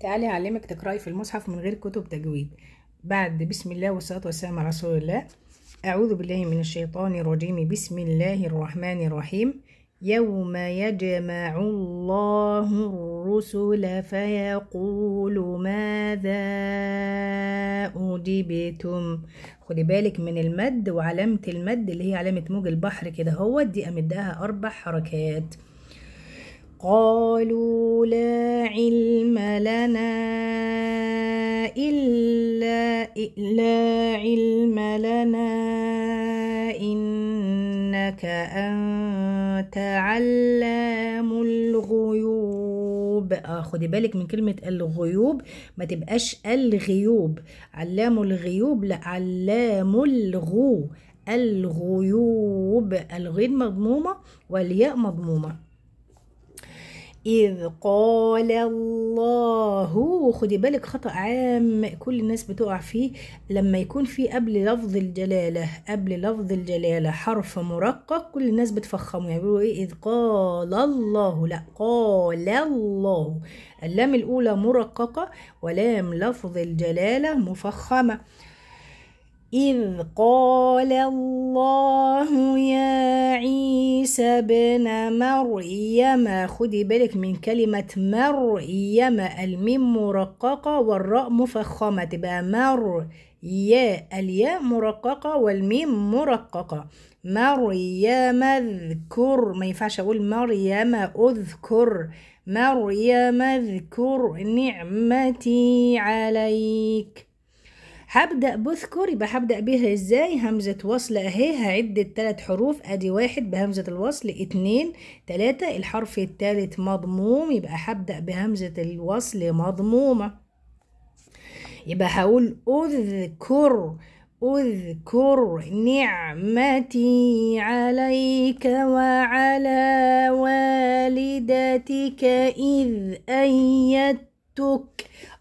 تعالي أعلمك تقرأي في المصحف من غير كتب تجويد بعد بسم الله والصلاة والسلام على رسول الله أعوذ بالله من الشيطان الرجيم بسم الله الرحمن الرحيم يوم يجمع الله الرسل فيقول ماذا أجبتم خدي بالك من المد وعلامة المد اللي هي علامة موج البحر كده هو دي أمدها أربع حركات قالوا لا علم لنا إلا لا علم لنا إنك أنت علام الغيوب آه خدي بالك من كلمة الغيوب ما تبقاش الغيوب علام الغيوب لا علام الغو الغيوب الغين مضمومة والياء مضمومة إذ قال الله خدي بالك خطأ عام كل الناس بتقع فيه لما يكون في قبل لفظ الجلالة قبل لفظ الجلالة حرف مرقق كل الناس بتفخمه يعني بيقولوا إيه إذ قال الله لا قال الله اللام الأولى مرققة ولام لفظ الجلالة مفخمة إذ قال الله يا عيسى بن مريم خدي بالك من كلمة مريم الميم مرققة والراء مفخمة تبقى مر يا الياء مرققة والميم مرققة مريم اذكر ما ينفعش أقول مريم اذكر مريم اذكر نعمتي عليك هبدأ بذكر يبقى هبدأ بيها ازاي همزة وصل اهي هعد التلات حروف ادي واحد بهمزة الوصل اتنين تلاتة الحرف التالت مضموم يبقى هبدأ بهمزة الوصل مضمومة يبقى هقول اذكر اذكر نعمتي عليك وعلى والدتك اذ ايت توك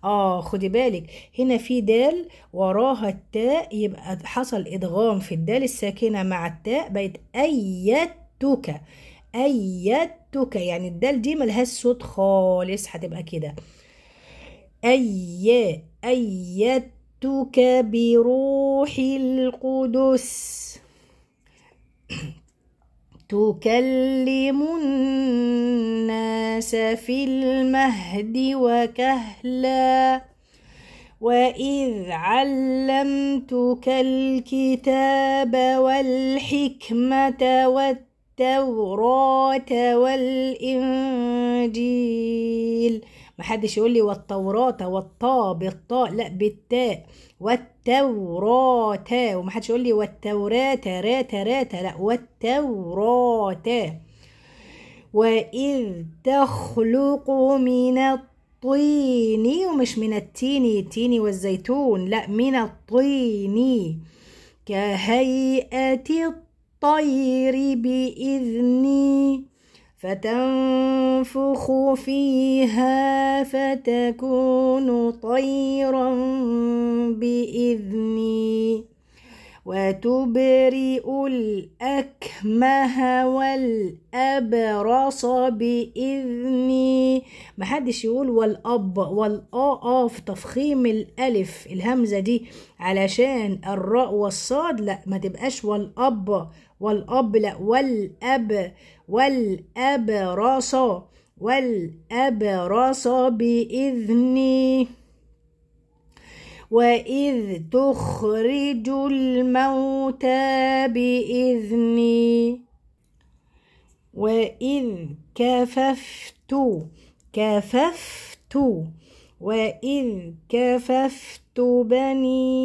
اه خدي بالك هنا في دال وراها التاء يبقى حصل ادغام في الدال الساكنه مع التاء بقت ايتك ايتك يعني الدال دي ملهاش صوت خالص هتبقى كده اي ايتك بروح القدس تكلم الناس في المهد وكهلا واذ علمتك الكتاب والحكمه والتوراه والانجيل ما حدش يقول لي والتوراة والطا بالطاء لا بالتاء والتوراة حدش يقول لي والتوراة رات رات لا والتوراة وإذ تخلق من الطين ومش من التين التين والزيتون لا من الطين كهيئة الطير بإذني فتنفخ فيها فتكون طيرا بإذني وتبرئ الأكمه والأبرص بإذني محدش يقول والأب والآ في تفخيم الألف الهمزة دي علشان الراء والصاد لا ما تبقاش والأب والأب لا والأب والأبرص والأبرص بإذني وإذ تخرج الموتى بإذني وإذ كففت كففت وإذ كففت بني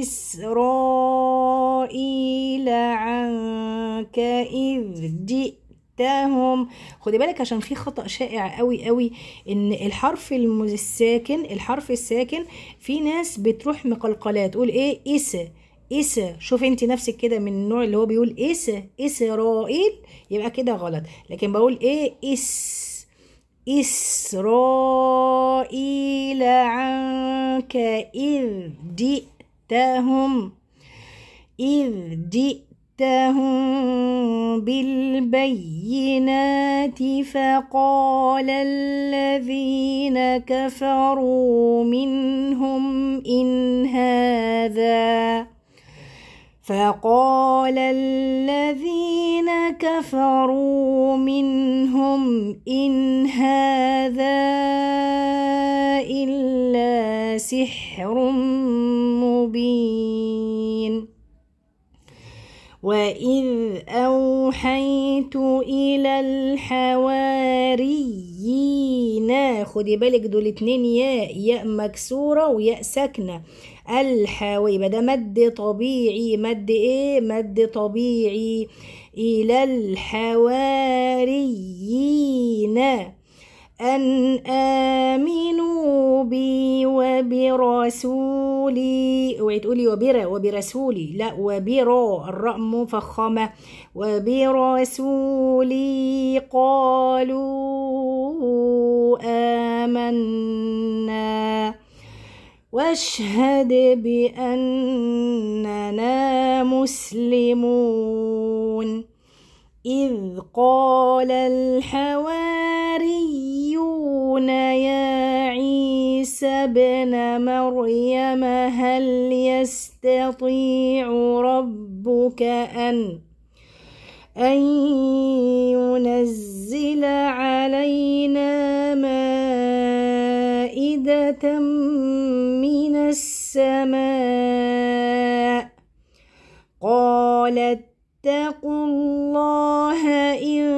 إسرائيل عنك إذ جئت خدي بالك عشان في خطا شائع قوي قوي ان الحرف الساكن الحرف الساكن في ناس بتروح مقلقلاه تقول ايه اس اس شوف انت نفسك كده من النوع اللي هو بيقول اس اسرائيل يبقى كده غلط لكن بقول ايه اس إسرائيل عنك إذ جئتهم إذ جئتهم بالبينات فقال الذين كفروا منهم إن هذا فقال الذين كفروا منهم إن هذا إلا سحر مبين وإذ أوحيت إلى الحواري يينا خدي بالك دول اتنين ياء ياء مكسورة وياء ساكنة الحاوي يبقى ده مد طبيعي مد ايه مد طبيعي إلى الحواريين أن آمنوا بي وبرسولي اوعي تقولي وبرا وبرسولي لا وبرا الراء مفخمة وبرسولي قالوا آمنا واشهد بأننا مسلمون إذ قال الحواريون يا عيسى ابن مريم هل يستطيع ربك أن أن ينزل علينا مائدة من السماء قال اتقوا الله إن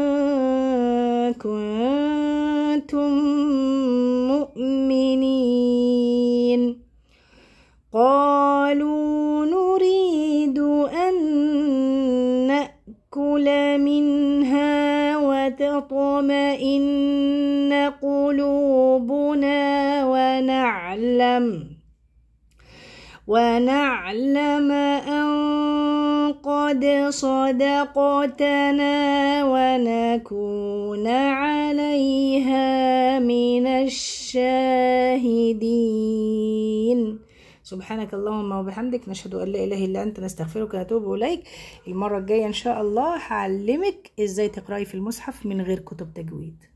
كنتم تطمئن قلوبنا ونعلم ونعلم أن قد صدقتنا ونكون عليها من الشاهدين سبحانك اللهم وبحمدك نشهد ان لا اله الا انت نستغفرك ونتوب اليك المره الجايه ان شاء الله هعلمك ازاي تقراي في المصحف من غير كتب تجويد